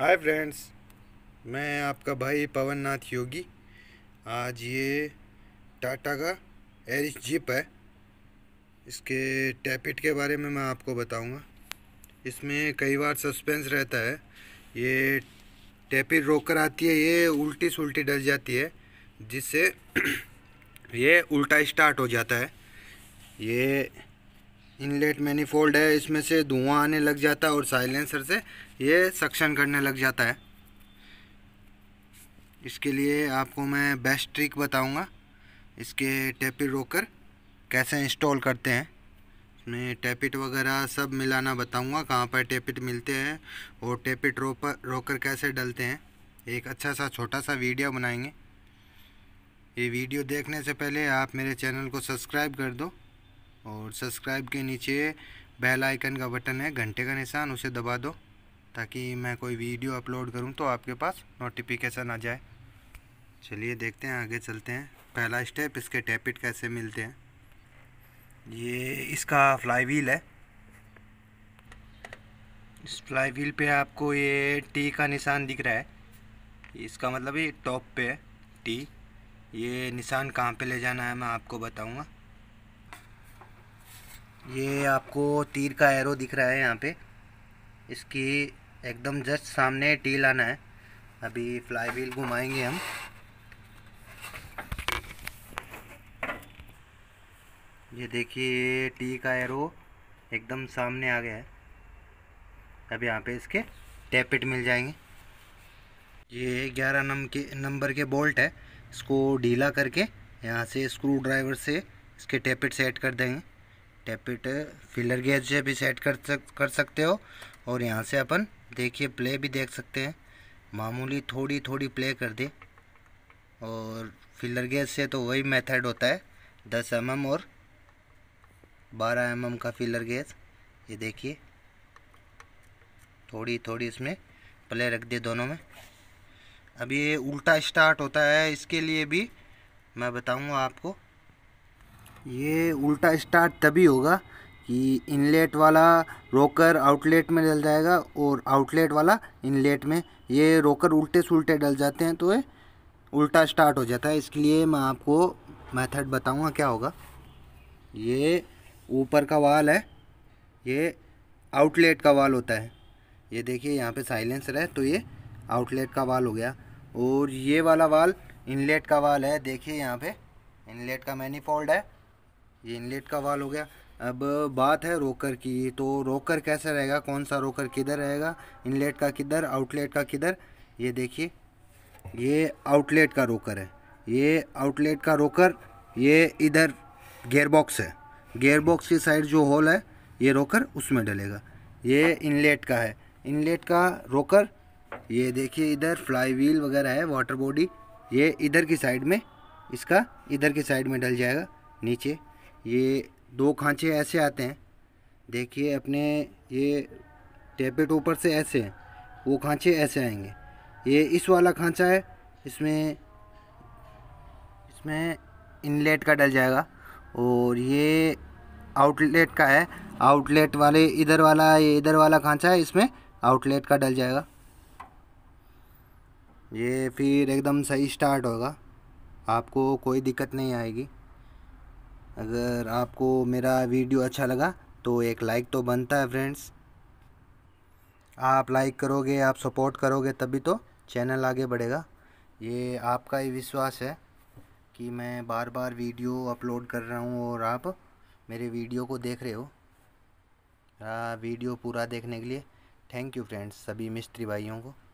hi friends मैं आपका भाई पवन नाथ योगी आज ये टाटा का एरिस जिप है इसके टैपिट के बारे में मैं आपको बताऊंगा इसमें कई बार सस्पेंस रहता है ये टैपिट रोक कर आती है ये उल्टी सुलटी डर जाती है जिससे ये उल्टा स्टार्ट हो जाता है ये इनलेट मैनीफोल्ड है इसमें से धुआं आने लग जाता है और साइलेंसर से ये सक्शन करने लग जाता है इसके लिए आपको मैं बेस्ट ट्रिक बताऊंगा इसके टेपिट रोकर कैसे इंस्टॉल करते हैं इसमें टेपिट वगैरह सब मिलाना बताऊंगा कहाँ पर टेपिट मिलते हैं और टेपिट रोपर रोकर कैसे डलते हैं एक अच्छा सा छोटा सा वीडियो बनाएंगे ये वीडियो देखने से पहले आप मेरे चैनल को सब्सक्राइब कर दो और सब्सक्राइब के नीचे बेल आइकन का बटन है घंटे का निशान उसे दबा दो ताकि मैं कोई वीडियो अपलोड करूं तो आपके पास नोटिफिकेशन आ जाए चलिए देखते हैं आगे चलते हैं पहला स्टेप इसके टैपिट कैसे मिलते हैं ये इसका फ्लाई व्हील है इस फ्लाई व्हील पे आपको ये टी का निशान दिख रहा है इसका मतलब ये टॉप पे है टी ये निशान कहाँ पे ले जाना है मैं आपको बताऊँगा ये आपको तीर का एरो दिख रहा है यहाँ पे इसकी एकदम जस्ट सामने टील आना है अभी फ्लाई व्हील घुमाएंगे हम ये देखिए टी का एरो एकदम सामने आ गया है अब यहाँ पे इसके टैपिट मिल जाएंगे ये ग्यारह नम के नंबर के बोल्ट है इसको ढीला करके यहाँ से स्क्रू ड्राइवर से इसके टैपिट सेट कर देंगे टैपिट फिलर गेज से भी सेट कर सक कर सकते हो और यहाँ से अपन देखिए प्ले भी देख सकते हैं मामूली थोड़ी थोड़ी प्ले कर दे और फिलर गेज से तो वही मेथड होता है दस एम mm और बारह एम mm का फिलर गेज ये देखिए थोड़ी थोड़ी इसमें प्ले रख दे दोनों में अब ये उल्टा स्टार्ट होता है इसके लिए भी मैं बताऊंगा आपको ये उल्टा स्टार्ट तभी होगा कि इनलेट वाला रोकर आउटलेट में डल जाएगा और आउटलेट वाला इनलेट में ये रोकर उल्टे से उल्टे डल जाते हैं तो ये उल्टा स्टार्ट हो जाता है इसलिए मैं आपको मेथड बताऊंगा क्या होगा ये ऊपर का वाल है ये आउटलेट का वाल होता है ये देखिए यहाँ पे साइलेंस रहे तो ये आउटलेट का वाल हो गया और ये वाला वाल इनलेट का वाल है देखिए यहाँ पर इनलेट का मैनीफोल्ड है ये इनलेट का वाल हो गया अब बात है रोकर की तो रोकर कैसा रहेगा कौन सा रोकर किधर रहेगा इनलेट का किधर आउटलेट का किधर ये देखिए ये आउटलेट का रोकर है ये आउटलेट का रोकर ये इधर गेयरबॉक्स है गेयरबॉक्स की साइड जो होल है ये रोकर उसमें डलेगा ये इनलेट का है इनलेट का रोकर ये देखिए इधर फ्लाई व्हील वगैरह है वाटर बॉडी ये इधर की साइड में इसका इधर की साइड में डल जाएगा नीचे ये दो खांचे ऐसे आते हैं देखिए अपने ये टेपेट ऊपर से ऐसे हैं वो खांचे ऐसे आएंगे ये इस वाला खांचा है इसमें इसमें इनलेट का डल जाएगा और ये आउटलेट का है आउटलेट वाले इधर वाला ये इधर वाला खांचा है इसमें आउटलेट का डल जाएगा ये फिर एकदम सही स्टार्ट होगा आपको कोई दिक्कत नहीं आएगी अगर आपको मेरा वीडियो अच्छा लगा तो एक लाइक तो बनता है फ्रेंड्स आप लाइक करोगे आप सपोर्ट करोगे तभी तो चैनल आगे बढ़ेगा ये आपका ही विश्वास है कि मैं बार बार वीडियो अपलोड कर रहा हूँ और आप मेरे वीडियो को देख रहे हो वीडियो पूरा देखने के लिए थैंक यू फ्रेंड्स सभी मिस्त्री भाइयों को